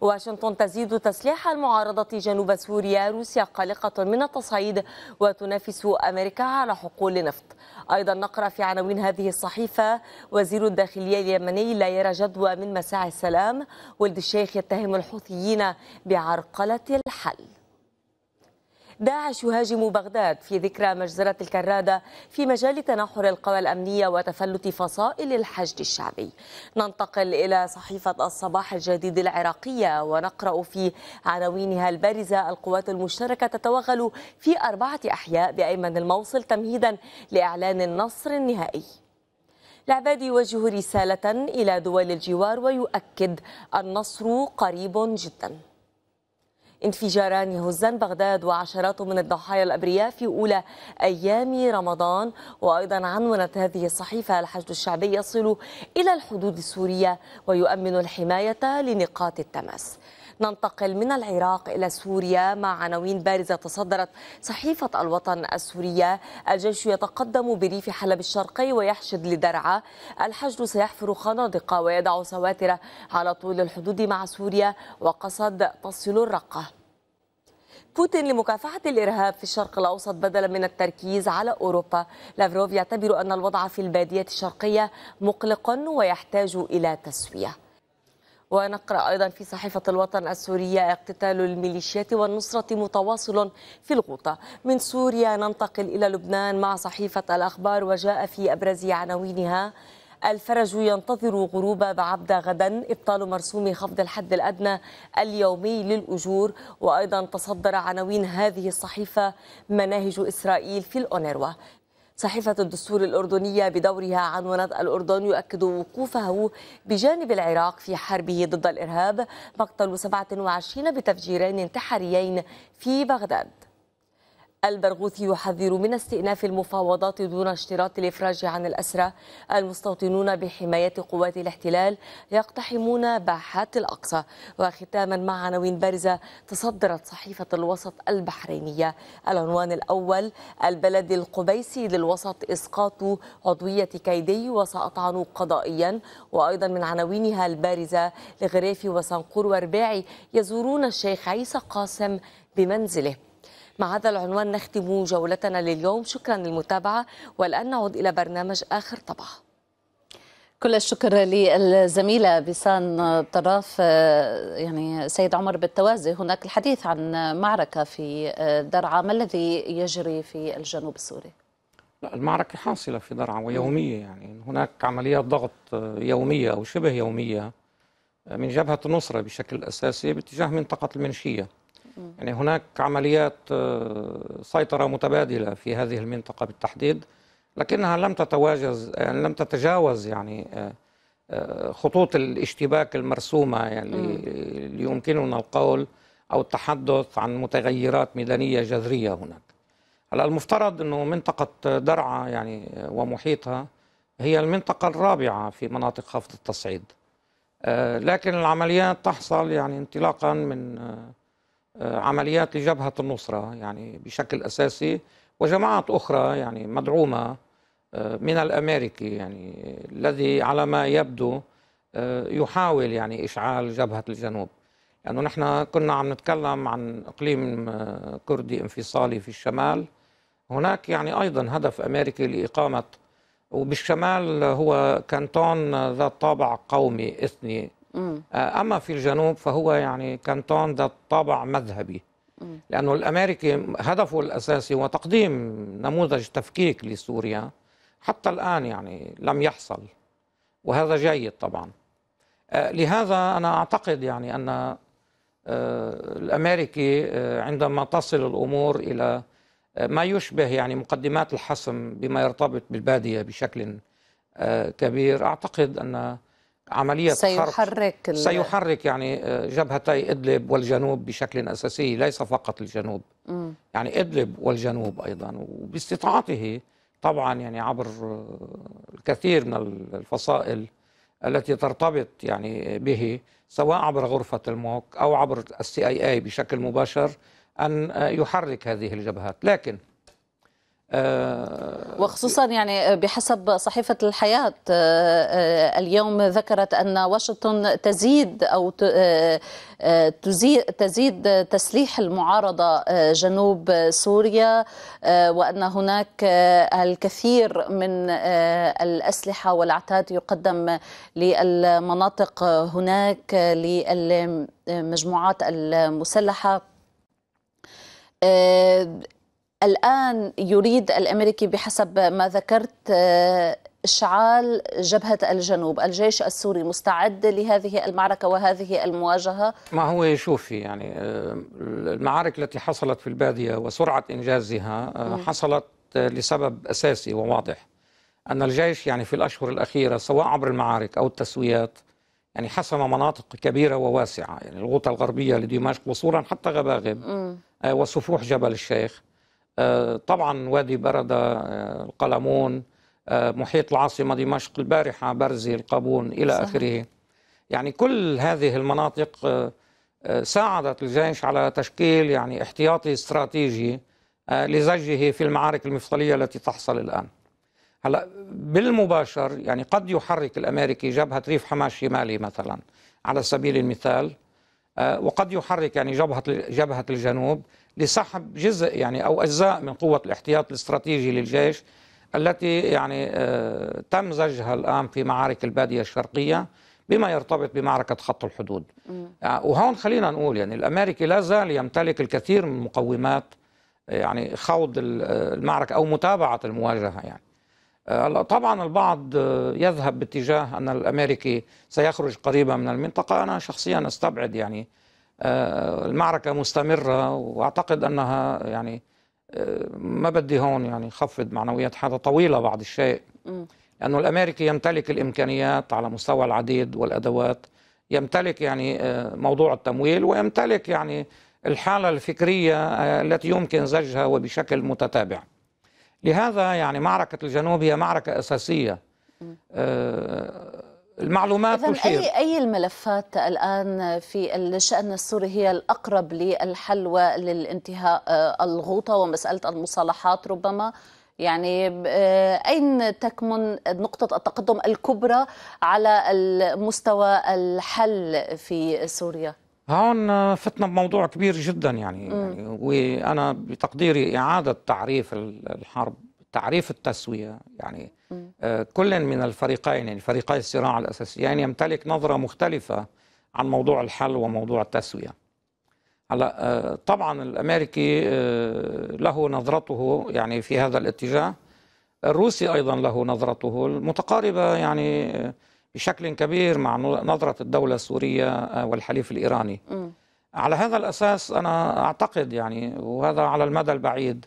واشنطن تزيد تسليح المعارضة جنوب سوريا روسيا قلقة من التصعيد وتنافس أمريكا على حقول النفط أيضا نقرأ في عناوين هذه الصحيفة وزير الداخلية اليمني لا يرى جدوى من مساعي السلام ولد الشيخ يتهم الحوثيين بعرقلة الحل داعش يهاجم بغداد في ذكرى مجزرة الكرادة في مجال تنحر القوى الأمنية وتفلت فصائل الحشد الشعبي ننتقل إلى صحيفة الصباح الجديد العراقية ونقرأ في عناوينها البارزة القوات المشتركة تتوغل في أربعة أحياء بأيمن الموصل تمهيدا لإعلان النصر النهائي العباد يوجه رسالة إلى دول الجوار ويؤكد النصر قريب جداً انفجاران يهزان بغداد وعشرات من الضحايا الأبرياء في أولى أيام رمضان وأيضا عنونت هذه الصحيفة الحشد الشعبي يصل إلى الحدود السورية ويؤمن الحماية لنقاط التماس ننتقل من العراق إلى سوريا مع عناوين بارزة تصدرت صحيفة الوطن السورية الجيش يتقدم بريف حلب الشرقي ويحشد لدرعا الحشد سيحفر خنادق ويضع سواتر على طول الحدود مع سوريا وقصد تصل الرقة بوتين لمكافحة الإرهاب في الشرق الأوسط بدلا من التركيز على أوروبا لافروف يعتبر أن الوضع في البادية الشرقية مقلق ويحتاج إلى تسوية ونقرأ أيضا في صحيفة الوطن السورية اقتتال الميليشيات والنصرة متواصل في الغوطة من سوريا ننتقل إلى لبنان مع صحيفة الأخبار وجاء في أبرز عناوينها الفرج ينتظر غروب بعبدة غدا إبطال مرسوم خفض الحد الأدنى اليومي للأجور وأيضا تصدر عناوين هذه الصحيفة مناهج إسرائيل في الأونروا صحيفة الدستور الأردنية بدورها عنونت الأردن يؤكد وقوفه بجانب العراق في حربه ضد الإرهاب مقتل 27 بتفجيرين انتحاريين في بغداد البرغوثي يحذر من استئناف المفاوضات دون اشتراط الافراج عن الاسرى المستوطنون بحمايه قوات الاحتلال يقتحمون باحات الاقصى وختاما مع عناوين بارزه تصدرت صحيفه الوسط البحرينيه العنوان الاول البلد القبيسي للوسط اسقاط عضويه كيدي وساطعن قضائيا وايضا من عناوينها البارزه لغريفي وسنقور ورباعي يزورون الشيخ عيسى قاسم بمنزله مع هذا العنوان نختم جولتنا لليوم شكرا للمتابعة والآن نعود إلى برنامج آخر طبعه كل الشكر للزميلة بيسان طراف آه، يعني سيد عمر بالتوازي هناك الحديث عن معركة في آه، درعا ما الذي يجري في الجنوب السوري؟ المعركة حاصلة في درعا ويومية يعني هناك عمليات ضغط آه، يومية أو شبه يومية من جبهة النصرة بشكل أساسي باتجاه منطقة المنشية يعني هناك عمليات آه، سيطرة متبادلة في هذه المنطقة بالتحديد لكنها لم تتواجز يعني لم تتجاوز يعني آه، آه، خطوط الاشتباك المرسومة يعني اللي يمكننا القول أو التحدث عن متغيرات ميدانية جذرية هناك هلا المفترض أنه منطقة درعا يعني ومحيطها هي المنطقة الرابعة في مناطق خفض التصعيد لكن العمليات تحصل يعني انطلاقا من آه، عمليات لجبهة النصرة يعني بشكل أساسي وجماعات أخرى يعني مدعومة آه، من الأمريكي يعني الذي على ما يبدو آه، يحاول يعني إشعال جبهة الجنوب لأنه يعني نحن كنا عم نتكلم عن إقليم كردي انفصالي في الشمال هناك يعني أيضا هدف أمريكي لإقامة وبالشمال هو كانتون ذات طابع قومي إثني آه، أما في الجنوب فهو يعني كانتون ذات طابع مذهبي لأنه الأمريكي هدفه الأساسي هو تقديم نموذج تفكيك لسوريا حتى الآن يعني لم يحصل وهذا جيد طبعا آه، لهذا أنا أعتقد يعني أن آه، الأمريكي عندما تصل الأمور إلى ما يشبه يعني مقدمات الحسم بما يرتبط بالبادية بشكل كبير أعتقد أن عملية سيحرك خرق. سيحرك يعني آه، جبهتي إدلب والجنوب بشكل أساسي ليس فقط الجنوب م. يعني إدلب والجنوب أيضا وباستطاعته طبعا يعني عبر آه، الكثير من الفصائل التي ترتبط يعني به سواء عبر غرفة الموك أو عبر السي اي اي بشكل مباشر أن آه، يحرك هذه الجبهات لكن آه، وخصوصا يعني بحسب صحيفة الحياة آه، آه، اليوم ذكرت أن واشنطن تزيد أو تزيد تسليح المعارضة جنوب سوريا وأن هناك الكثير من الأسلحة والعتاد يقدم للمناطق هناك للمجموعات المسلحة الآن يريد الأمريكي بحسب ما ذكرت آه، إشعال جبهة الجنوب الجيش السوري مستعد لهذه المعركة وهذه المواجهة ما هو شوفي يعني آه، المعارك التي حصلت في البادية وسرعة إنجازها آه، حصلت لسبب أساسي وواضح أن الجيش يعني في الأشهر الأخيرة سواء عبر المعارك أو التسويات يعني حسم مناطق كبيرة وواسعة يعني الغوطة الغربية لدمشق وصولا حتى غباغب وسفوح جبل الشيخ آه، طبعا وادي بردة آه، القلمون آه، محيط العاصمة دمشق البارحة برزي القابون إلى صحيح. آخره يعني كل هذه المناطق ساعدت الجيش على تشكيل يعني احتياطي استراتيجي لزجه في المعارك المفصلية التي تحصل الآن هلا بالمباشر يعني قد يحرك الامريكي جبهه ريف حماه الشمالي مثلا على سبيل المثال وقد يحرك يعني جبهه جبهه الجنوب لسحب جزء يعني أو أجزاء من قوة الاحتياط الاستراتيجي للجيش التي يعني آه، تمزجها الآن في معارك البادية الشرقية بما يرتبط بمعركة خط الحدود آه، وهون خلينا نقول يعني الأمريكي لا زال يمتلك الكثير من مقومات آه، يعني خوض المعركة أو متابعة المواجهة يعني طبعا البعض يذهب باتجاه أن الأمريكي سيخرج قريبا من المنطقة أنا شخصيا أستبعد يعني آه، المعركة مستمرة وأعتقد أنها يعني آه، ما بدي هون يعني خفض معنويات حدا طويلة بعض الشيء لأنه الأمريكي يمتلك الإمكانيات على مستوى العديد والأدوات يمتلك يعني آه، موضوع التمويل ويمتلك يعني الحالة الفكرية التي يمكن زجها وبشكل متتابع لهذا يعني معركة الجنوب هي معركة أساسية المعلومات تشير أي, أي الملفات الآن في الشأن السوري هي الأقرب للحل وللانتهاء آه، الغوطة ومسألة المصالحات ربما يعني آه، أين تكمن نقطة التقدم الكبرى على مستوى الحل في سوريا؟ هون آه، فتنا بموضوع كبير جدا يعني, يعني وأنا بتقديري إعادة تعريف الحرب تعريف التسوية يعني آه، كل من الفريقين يعني فريقي الصراع الأساسيين يعني يمتلك نظرة مختلفة عن موضوع الحل وموضوع التسوية هلا آه، طبعا الأمريكي آه، له نظرته يعني في هذا الاتجاه الروسي أيضا له نظرته المتقاربة يعني بشكل كبير مع نظرة الدولة السورية والحليف الإيراني م. على هذا الأساس أنا أعتقد يعني وهذا على المدى البعيد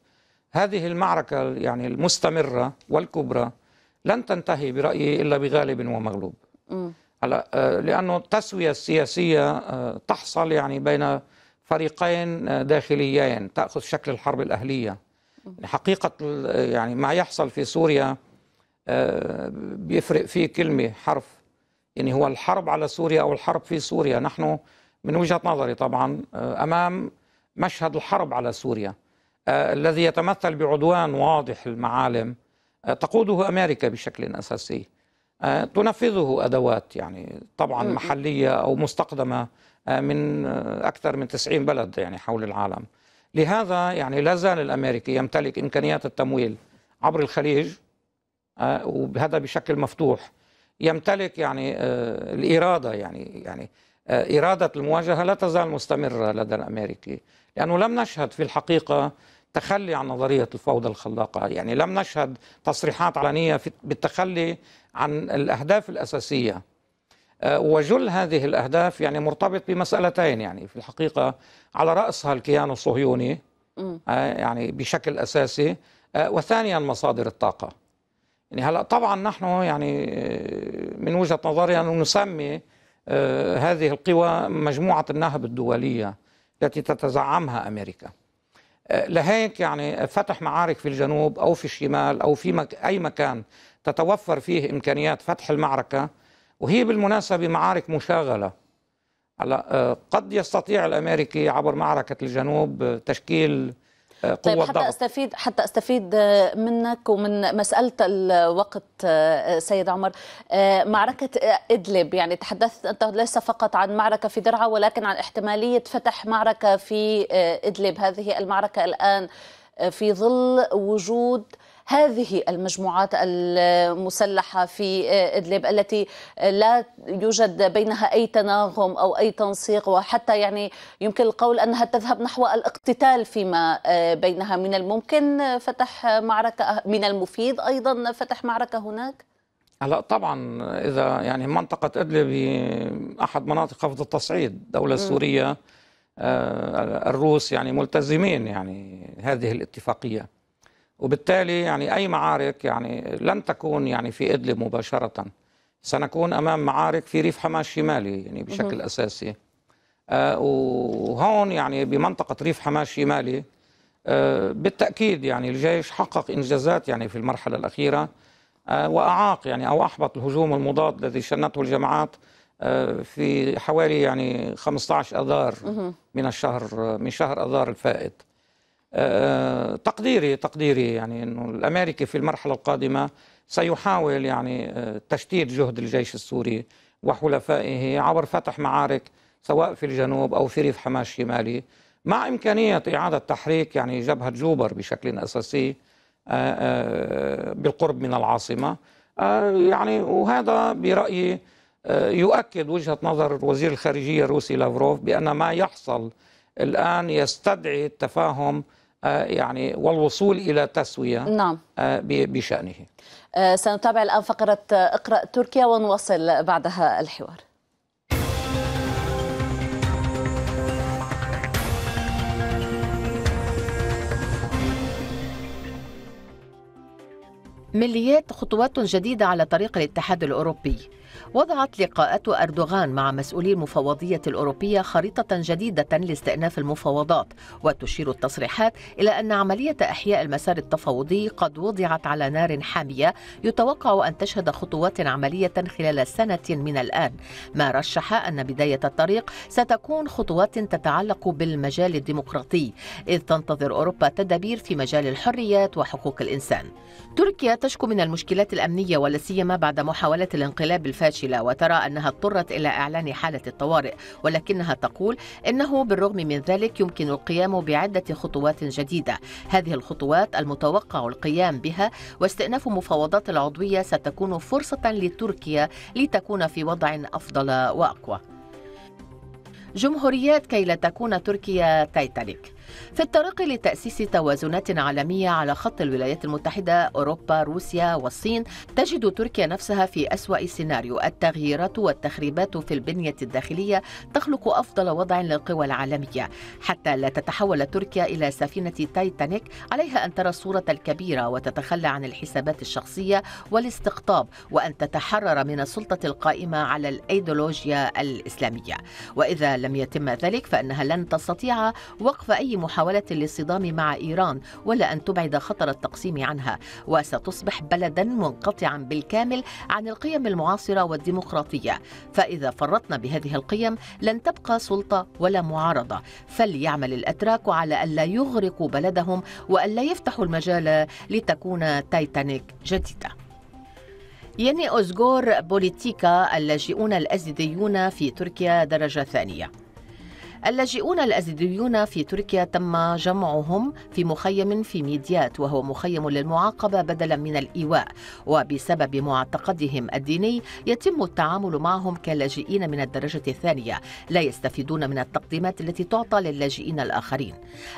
هذه المعركة يعني المستمرة والكبرى لن تنتهي برأيي إلا بغالب ومغلوب هلا آه، لأنه التسوية السياسية آه، تحصل يعني بين فريقين آه، داخليين تأخذ شكل الحرب الأهلية يعني حقيقة يعني ما يحصل في سوريا بيفرق فيه كلمة حرف يعني هو الحرب على سوريا أو الحرب في سوريا نحن من وجهة نظري طبعا أمام مشهد الحرب على سوريا آه، الذي يتمثل بعدوان واضح المعالم آه، تقوده امريكا بشكل اساسي آه، تنفذه ادوات يعني طبعا محليه او مستقدمه من اكثر من 90 بلد يعني حول العالم لهذا يعني لا زال الامريكي يمتلك امكانيات التمويل عبر الخليج وهذا بشكل مفتوح يمتلك يعني الاراده يعني يعني اراده المواجهه لا تزال مستمره لدى الامريكي لانه لم نشهد في الحقيقه تخلي عن نظرية الفوضى الخلاقة يعني لم نشهد تصريحات علنية بالتخلي عن الأهداف الأساسية آه، وجل هذه الأهداف يعني مرتبط بمسألتين يعني في الحقيقة على رأسها الكيان الصهيوني آه، يعني بشكل أساسي آه، وثانيا مصادر الطاقة يعني هلا طبعا نحن يعني من وجهة نظري أن نسمي هذه القوى مجموعة النهب الدولية التي تتزعمها أمريكا لهيك يعني فتح معارك في الجنوب أو في الشمال أو في مك أي مكان تتوفر فيه إمكانيات فتح المعركة وهي بالمناسبة معارك مشاغلة هلا آه، قد يستطيع الامريكي عبر معركه الجنوب آه، تشكيل آه، طيب، قوه طيب حتى الضغط. استفيد حتى استفيد آه، منك ومن مساله الوقت آه، سيد عمر معركه ادلب يعني تحدثت انت ليس فقط عن معركه في درعا ولكن عن احتماليه فتح معركه في ادلب هذه المعركه الان في ظل وجود هذه المجموعات المسلحة في آه، إدلب التي آه، لا يوجد بينها أي تناغم أو أي تنسيق وحتى يعني يمكن القول أنها تذهب نحو الاقتتال فيما آه، بينها من الممكن فتح معركة من المفيد أيضا فتح معركة هناك هلا طبعا اذا يعني منطقه ادلب احد مناطق خفض التصعيد الدوله السوريه الروس يعني ملتزمين يعني هذه الاتفاقيه وبالتالي يعني أي معارك يعني لن تكون يعني في إدلب مباشرة سنكون أمام معارك في ريف حماة الشمالي يعني بشكل أساسي آه، وهون يعني بمنطقة ريف حماة الشمالي آه، بالتأكيد يعني الجيش حقق إنجازات يعني في المرحلة الأخيرة آه، وأعاق يعني أو أحبط الهجوم المضاد الذي شنته الجماعات في حوالي يعني 15 اذار من الشهر من شهر اذار الفائت تقديري تقديري يعني انه الامريكي في المرحله القادمه سيحاول يعني آه، تشتيت جهد الجيش السوري وحلفائه عبر فتح معارك سواء في الجنوب او في ريف حماه الشمالي مع امكانيه اعاده تحريك يعني جبهه جوبر بشكل اساسي آه، آه، بالقرب من العاصمه يعني وهذا برايي يؤكد وجهه نظر وزير الخارجيه الروسي لافروف بان ما يحصل الان يستدعي التفاهم آه، يعني والوصول إلى تسوية نعم. آه، بشأنه آه، سنتابع الآن فقرة اقرأ تركيا ونواصل بعدها الحوار مليات خطوات جديدة على طريق الاتحاد الأوروبي وضعت لقاءات أردوغان مع مسؤولي المفوضية الأوروبية خريطة جديدة لاستئناف المفاوضات وتشير التصريحات إلى أن عملية إحياء المسار التفاوضي قد وضعت على نار حامية يتوقع أن تشهد خطوات عملية خلال سنة من الآن ما رشح أن بداية الطريق ستكون خطوات تتعلق بالمجال الديمقراطي إذ تنتظر أوروبا تدابير في مجال الحريات وحقوق الإنسان تركيا تشكو من المشكلات الأمنية ولا سيما بعد محاولة الانقلاب الفاشل فاشله وترى أنها اضطرت إلى إعلان حالة الطوارئ ولكنها تقول إنه بالرغم من ذلك يمكن القيام بعدة خطوات جديدة هذه الخطوات المتوقع القيام بها واستئناف مفاوضات العضوية ستكون فرصة لتركيا لتكون في وضع أفضل وأقوى جمهوريات كي لا تكون تركيا تايتانيك في الطريق لتأسيس توازنات عالمية على خط الولايات المتحدة أوروبا روسيا والصين تجد تركيا نفسها في أسوأ سيناريو التغييرات والتخريبات في البنية الداخلية تخلق أفضل وضع للقوى العالمية حتى لا تتحول تركيا إلى سفينة تايتانيك عليها أن ترى الصورة الكبيرة وتتخلى عن الحسابات الشخصية والاستقطاب وأن تتحرر من السلطة القائمة على الأيديولوجيا الإسلامية وإذا لم يتم ذلك فإنها لن تستطيع وقف أي محاولة محاولة للصدام مع إيران ولا أن تبعد خطر التقسيم عنها وستصبح بلدا منقطعا بالكامل عن القيم المعاصرة والديمقراطية فإذا فرطنا بهذه القيم لن تبقى سلطة ولا معارضة فليعمل الأتراك على ألا يغرقوا بلدهم وألا يفتحوا المجال لتكون تايتانيك جديده يني أوزغور بوليتيكا اللاجئون الأزديون في تركيا درجة ثانية اللاجئون الازيديون في تركيا تم جمعهم في مخيم في ميديات وهو مخيم للمعاقبة بدلا من الإيواء وبسبب معتقدهم الديني يتم التعامل معهم كلاجئين من الدرجة الثانية لا يستفيدون من التقديمات التي تعطى للاجئين الآخرين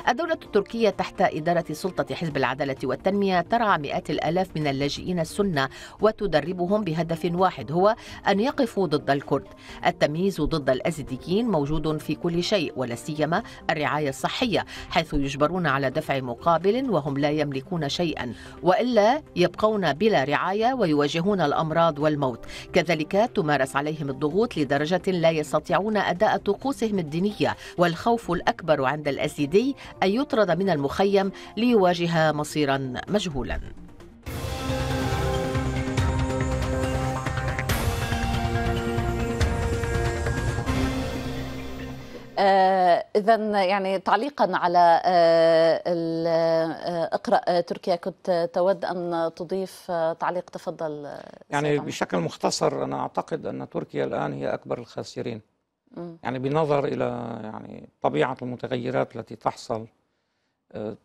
الدولة التركية تحت إدارة سلطة حزب العدالة والتنمية ترعى مئات الآلاف من اللاجئين السنة وتدربهم بهدف واحد هو أن يقفوا ضد الكرد التمييز ضد الازيديين موجود في كل شيء شيء ولا سيما الرعاية الصحية حيث يجبرون على دفع مقابل وهم لا يملكون شيئا وإلا يبقون بلا رعاية ويواجهون الأمراض والموت كذلك تمارس عليهم الضغوط لدرجة لا يستطيعون أداء طقوسهم الدينية والخوف الأكبر عند الأسيدي أن يطرد من المخيم ليواجه مصيرا مجهولا آه، اذا يعني تعليقا على آه، آه، اقرا تركيا كنت تود ان تضيف تعليق تفضل يعني بشكل مختصر انا اعتقد ان تركيا الان هي اكبر الخاسرين م. يعني بنظر الى يعني طبيعه المتغيرات التي تحصل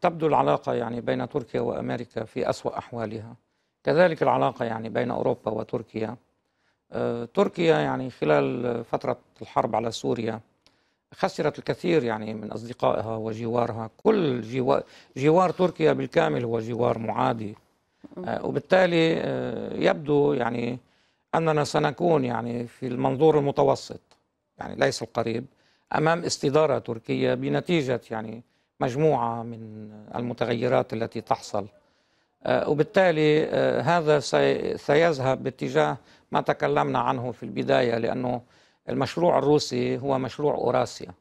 تبدو العلاقه يعني بين تركيا وامريكا في اسوا احوالها كذلك العلاقه يعني بين اوروبا وتركيا تركيا يعني خلال فتره الحرب على سوريا خسرت الكثير يعني من أصدقائها وجوارها كل جوار, جوار تركيا بالكامل هو جوار معادي آه، وبالتالي آه، يبدو يعني أننا سنكون يعني في المنظور المتوسط يعني ليس القريب أمام استدارة تركيه بنتيجة يعني مجموعة من المتغيرات التي تحصل آه، وبالتالي هذا سيذهب باتجاه ما تكلمنا عنه في البداية لأنه المشروع الروسي هو مشروع أوراسيا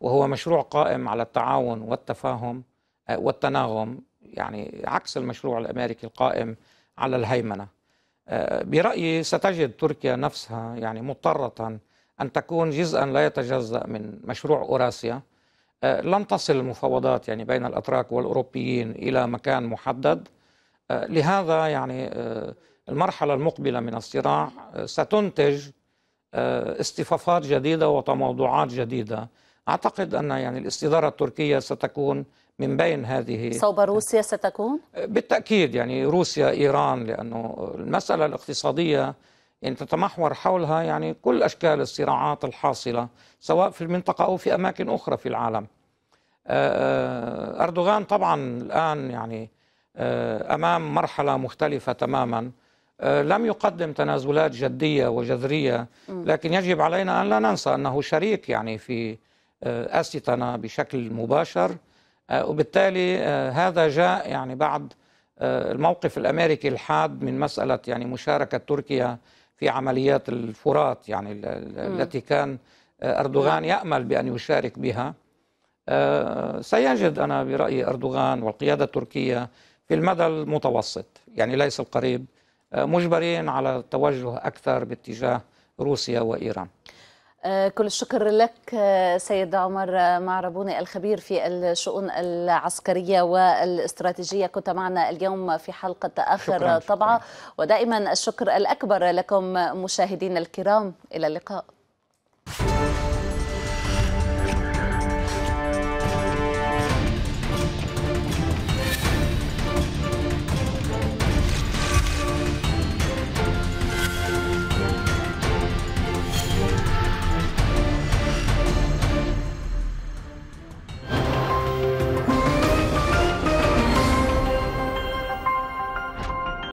وهو مشروع قائم على التعاون والتفاهم آه، والتناغم يعني عكس المشروع الأمريكي القائم على الهيمنة آه، برأيي ستجد تركيا نفسها يعني مضطرة أن تكون جزءا لا يتجزأ من مشروع أوراسيا آه، لن تصل المفاوضات يعني بين الأتراك والأوروبيين إلى مكان محدد لهذا يعني المرحلة المقبلة من الصراع ستنتج اصطفافات آه، جديدة وتموضعات جديدة أعتقد أن يعني الاستدارة التركية ستكون من بين هذه صوب روسيا ستكون؟ آه، بالتأكيد يعني روسيا إيران لأنه المسألة الاقتصادية يعني تتمحور حولها يعني كل أشكال الصراعات الحاصلة سواء في المنطقة أو في أماكن أخرى في العالم آه، أردوغان طبعا الآن يعني أمام مرحلة مختلفة تماما آه، لم يقدم تنازلات جدية وجذرية لكن يجب علينا أن لا ننسى أنه شريك يعني في آه، أستنا بشكل مباشر آه، وبالتالي هذا جاء يعني بعد الموقف الأمريكي الحاد من مسألة يعني مشاركة تركيا في عمليات الفرات يعني التي كان أردوغان يأمل بأن يشارك بها سيجد أنا برأيي أردوغان والقيادة التركية في المدى المتوسط يعني ليس القريب مجبرين على التوجه أكثر باتجاه روسيا وإيران آه، كل الشكر لك آه، سيد عمر معربوني الخبير في الشؤون العسكرية والاستراتيجية كنت معنا اليوم في حلقة آخر طبعة ودائما الشكر الأكبر لكم مشاهدينا الكرام إلى اللقاء